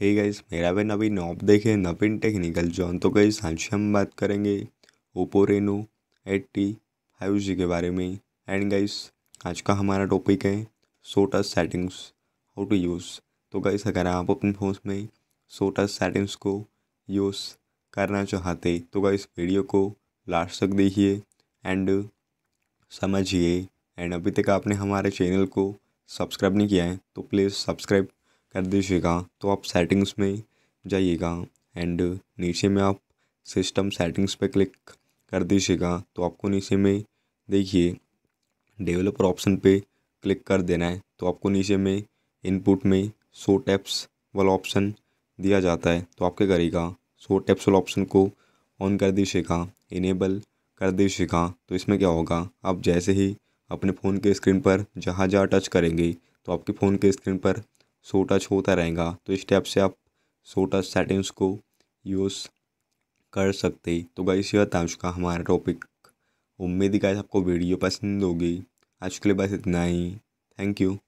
hey guys मेरा भी नवीन ऑप देखे नवीन टेक्निकल जॉन तो गाइस आज हम बात करेंगे Oppo Reno eight T five G के बारे में एंड गाइस आज का हमारा टॉपिक है सोटा सेटिंग्स हाउ टू यूज़ तो गाइस अगर आप अपने फ़ोन में सोटा सेटिंग्स को यूज़ करना चाहते तो गाइस वीडियो को लास्ट तक देखिए एंड समझिए एंड अभी तक आपने हमारे चैनल को सब्सक्राइब नहीं किया है तो प्लीज़ सब्सक्राइब कर दीजिएगा तो आप सेटिंग्स में जाइएगा एंड नीचे में आप सिस्टम सेटिंग्स पे क्लिक कर दीजिएगा तो आपको नीचे में देखिए डेवलपर ऑप्शन पे क्लिक कर देना है तो आपको नीचे में इनपुट में सो टैप्स वाला ऑप्शन दिया जाता है तो आप क्या करेगा सो टैप्स वाला ऑप्शन को ऑन कर दीजिएगा इनेबल कर दीजिएगा तो इसमें क्या होगा आप जैसे ही अपने फ़ोन के स्क्रीन पर जहाँ जहाँ टच करेंगे तो आपके फ़ोन के स्क्रीन पर सो टच होता रहेगा तो इस टाइप से आप सो टच सेटिंग्स को यूज़ कर सकते तो गाइस था आज का हमारा टॉपिक उम्मीद ही गाइस आपको वीडियो पसंद होगी आज के लिए बस इतना ही थैंक यू